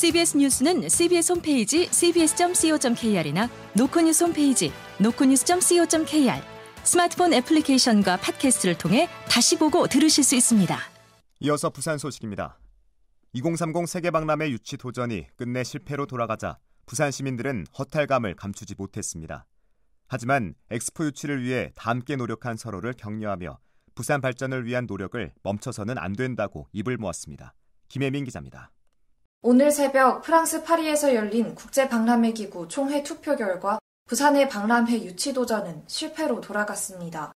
CBS 뉴스는 CBS 홈페이지 cbs.co.kr이나 노코뉴스 홈페이지 노코뉴스.co.kr 스마트폰 애플리케이션과 팟캐스트를 통해 다시 보고 들으실 수 있습니다. 이어서 부산 소식입니다. 2030 세계박람회 유치 도전이 끝내 실패로 돌아가자 부산 시민들은 허탈감을 감추지 못했습니다. 하지만 엑스포 유치를 위해 다 함께 노력한 서로를 격려하며 부산 발전을 위한 노력을 멈춰서는 안 된다고 입을 모았습니다. 김혜민 기자입니다. 오늘 새벽 프랑스 파리에서 열린 국제박람회기구 총회 투표 결과 부산의 박람회 유치 도전은 실패로 돌아갔습니다.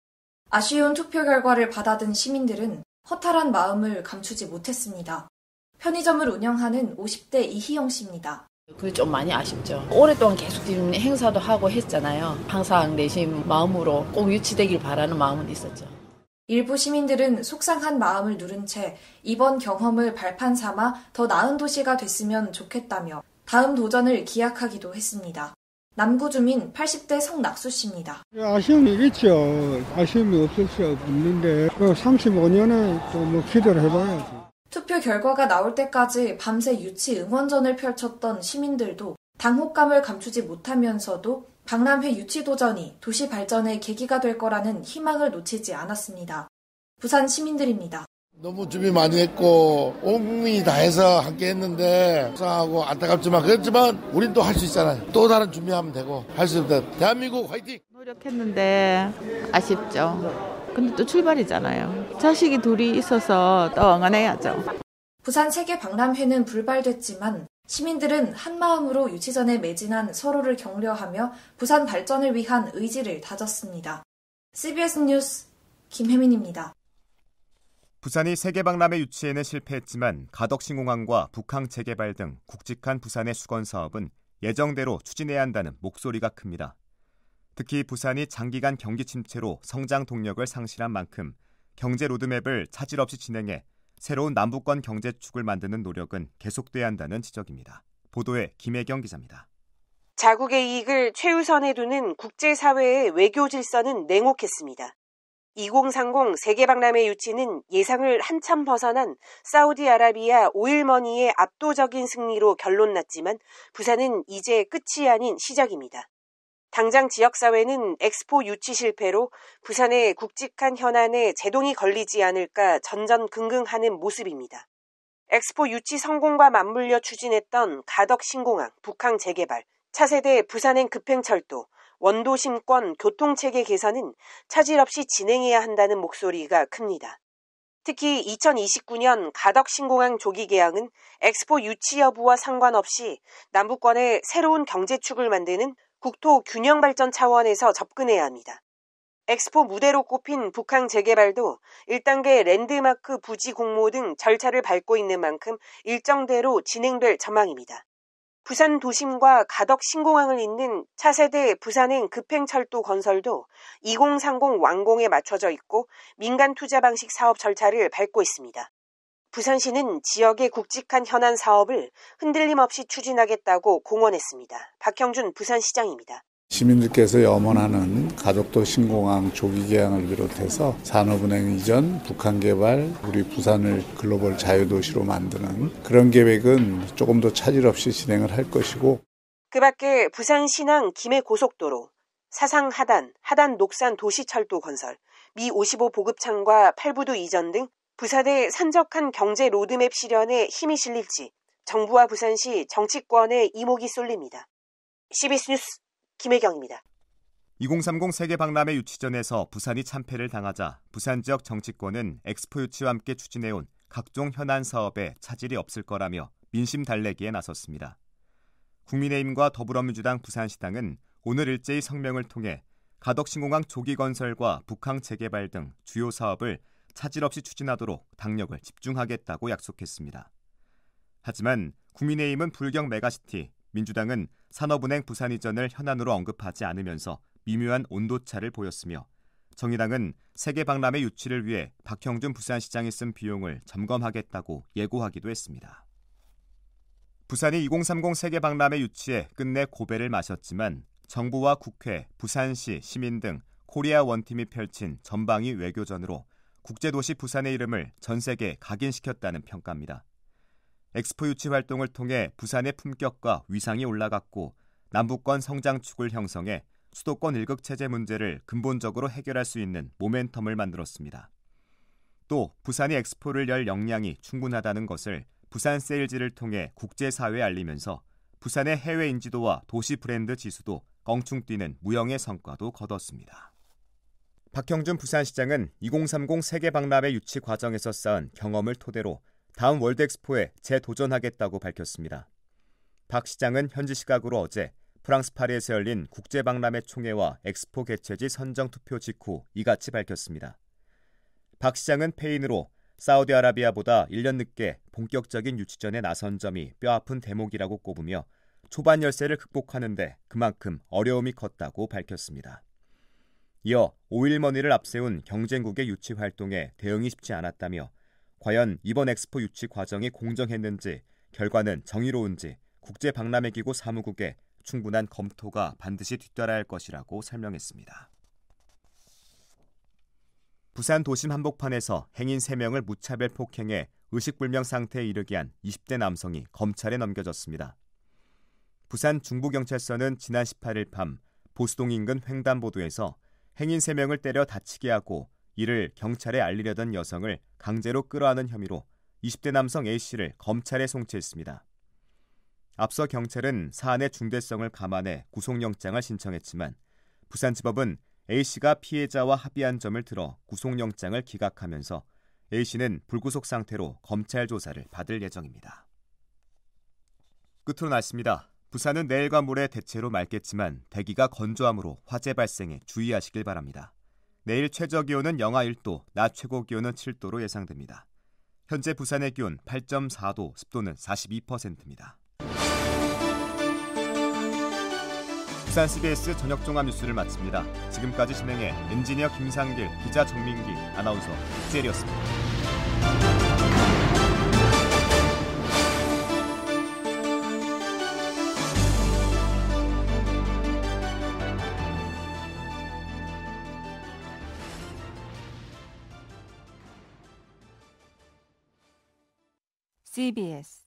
아쉬운 투표 결과를 받아든 시민들은 허탈한 마음을 감추지 못했습니다. 편의점을 운영하는 50대 이희영 씨입니다. 그게 좀 많이 아쉽죠. 오랫동안 계속 행사도 하고 했잖아요. 항상 내심 마음으로 꼭 유치되길 바라는 마음은 있었죠. 일부 시민들은 속상한 마음을 누른 채 이번 경험을 발판 삼아 더 나은 도시가 됐으면 좋겠다며 다음 도전을 기약하기도 했습니다. 남구 주민 80대 성낙수 씨입니다. 예, 아쉬움이 있죠. 아쉬움이 없을 수 없는데 35년에 그 또뭐 기대를 해봐야지 투표 결과가 나올 때까지 밤새 유치 응원전을 펼쳤던 시민들도 당혹감을 감추지 못하면서도 박람회 유치 도전이 도시 발전의 계기가 될 거라는 희망을 놓치지 않았습니다. 부산 시민들입니다. 너무 준비 많이 했고 온국이다 해서 함께 했는데 속상하고 안타깝지만 그렇지만 우린 또 할 수 있잖아요. 또 다른 준비하면 되고 할 수 있다. 대한민국 화이팅! 노력했는데 아쉽죠. 근데 또 출발이잖아요. 자식이 둘이 있어서 또 응원해야죠. 부산 세계 박람회는 불발됐지만 시민들은 한마음으로 유치전에 매진한 서로를 격려하며 부산 발전을 위한 의지를 다졌습니다. CBS 뉴스 김혜민입니다. 부산이 세계박람회 유치에는 실패했지만 가덕신공항과 북항 재개발 등 굵직한 부산의 수건 사업은 예정대로 추진해야 한다는 목소리가 큽니다. 특히 부산이 장기간 경기 침체로 성장 동력을 상실한 만큼 경제 로드맵을 차질 없이 진행해 새로운 남북권 경제축을 만드는 노력은 계속돼야 한다는 지적입니다. 보도에 김혜경 기자입니다. 자국의 이익을 최우선에 두는 국제사회의 외교 질서는 냉혹했습니다. 2030 세계박람회 유치는 예상을 한참 벗어난 사우디아라비아 오일머니의 압도적인 승리로 결론났지만 부산은 이제 끝이 아닌 시작입니다. 당장 지역사회는 엑스포 유치 실패로 부산의 굵직한 현안에 제동이 걸리지 않을까 전전긍긍하는 모습입니다. 엑스포 유치 성공과 맞물려 추진했던 가덕 신공항, 북항 재개발, 차세대 부산행 급행철도, 원도 심권 교통체계 개선은 차질 없이 진행해야 한다는 목소리가 큽니다. 특히 2029년 가덕 신공항 조기 개항은 엑스포 유치 여부와 상관없이 남북권의 새로운 경제축을 만드는 국토 균형 발전 차원에서 접근해야 합니다. 엑스포 무대로 꼽힌 북항 재개발도 1단계 랜드마크 부지 공모 등 절차를 밟고 있는 만큼 일정대로 진행될 전망입니다. 부산 도심과 가덕 신공항을 잇는 차세대 부산행 급행철도 건설도 2030 완공에 맞춰져 있고 민간 투자 방식 사업 절차를 밟고 있습니다. 부산시는 지역의 굵직한 현안 사업을 흔들림 없이 추진하겠다고 공언했습니다. 박형준 부산시장입니다. 시민들께서 염원하는 가족도 신공항 조기개항을 비롯해서 산업은행 이전, 북한 개발, 우리 부산을 글로벌 자유도시로 만드는 그런 계획은 조금 더 차질 없이 진행을 할 것이고 그 밖에 부산 신항 김해 고속도로, 사상 하단, 하단 녹산 도시철도 건설, 미 55 보급창과 8부두 이전 등 부산의 산적한 경제 로드맵 실현에 힘이 실릴지 정부와 부산시 정치권의 이목이 쏠립니다. CBS 뉴스 김혜경입니다. 2030 세계박람회 유치전에서 부산이 참패를 당하자 부산 지역 정치권은 엑스포 유치와 함께 추진해온 각종 현안 사업에 차질이 없을 거라며 민심 달래기에 나섰습니다. 국민의힘과 더불어민주당 부산시당은 오늘 일제히 성명을 통해 가덕신공항 조기 건설과 북항 재개발 등 주요 사업을 차질 없이 추진하도록 당력을 집중하겠다고 약속했습니다. 하지만 국민의힘은 불경 메가시티, 민주당은 산업은행 부산 이전을 현안으로 언급하지 않으면서 미묘한 온도차를 보였으며 정의당은 세계 박람회 유치를 위해 박형준 부산시장이 쓴 비용을 점검하겠다고 예고하기도 했습니다. 부산이 2030 세계 박람회 유치에 끝내 고배를 마셨지만 정부와 국회, 부산시, 시민 등 코리아 원팀이 펼친 전방위 외교전으로 국제도시 부산의 이름을 전 세계에 각인시켰다는 평가입니다. 엑스포 유치 활동을 통해 부산의 품격과 위상이 올라갔고 남북권 성장축을 형성해 수도권 일극 체제 문제를 근본적으로 해결할 수 있는 모멘텀을 만들었습니다. 또 부산이 엑스포를 열 역량이 충분하다는 것을 부산 세일즈를 통해 국제사회에 알리면서 부산의 해외 인지도와 도시 브랜드 지수도 껑충 뛰는 무형의 성과도 거뒀습니다. 박형준 부산시장은 2030 세계박람회 유치 과정에서 쌓은 경험을 토대로 다음 월드엑스포에 재도전하겠다고 밝혔습니다. 박 시장은 현지 시각으로 어제 프랑스 파리에서 열린 국제박람회 총회와 엑스포 개최지 선정 투표 직후 이같이 밝혔습니다. 박 시장은 페인으로 사우디아라비아보다 1년 늦게 본격적인 유치전에 나선 점이 뼈아픈 대목이라고 꼽으며 초반 열세를 극복하는데 그만큼 어려움이 컸다고 밝혔습니다. 이어 오일머니를 앞세운 경쟁국의 유치 활동에 대응이 쉽지 않았다며 과연 이번 엑스포 유치 과정이 공정했는지 결과는 정의로운지 국제 박람회기구 사무국에 충분한 검토가 반드시 뒤따라야 할 것이라고 설명했습니다. 부산 도심 한복판에서 행인 3명을 무차별 폭행해 의식불명 상태에 이르게 한 20대 남성이 검찰에 넘겨졌습니다. 부산 중부경찰서는 지난 18일 밤 보수동 인근 횡단보도에서 행인 3명을 때려 다치게 하고 이를 경찰에 알리려던 여성을 강제로 끌어안은 혐의로 20대 남성 A씨를 검찰에 송치했습니다. 앞서 경찰은 사안의 중대성을 감안해 구속영장을 신청했지만 부산지법은 A씨가 피해자와 합의한 점을 들어 구속영장을 기각하면서 A씨는 불구속 상태로 검찰 조사를 받을 예정입니다. 끝으로 날씨입니다. 부산은 내일과 모레 대체로 맑겠지만 대기가 건조함으로 화재 발생에 주의하시길 바랍니다. 내일 최저 기온은 영하 1도, 낮 최고 기온은 7도로 예상됩니다. 현재 부산의 기온 8.4도, 습도는 42%입니다. 부산 CBS 저녁 종합 뉴스를 마칩니다. 지금까지 진행해 엔지니어 김상길, 기자 정민기, 아나운서 박재리였습니다. CBS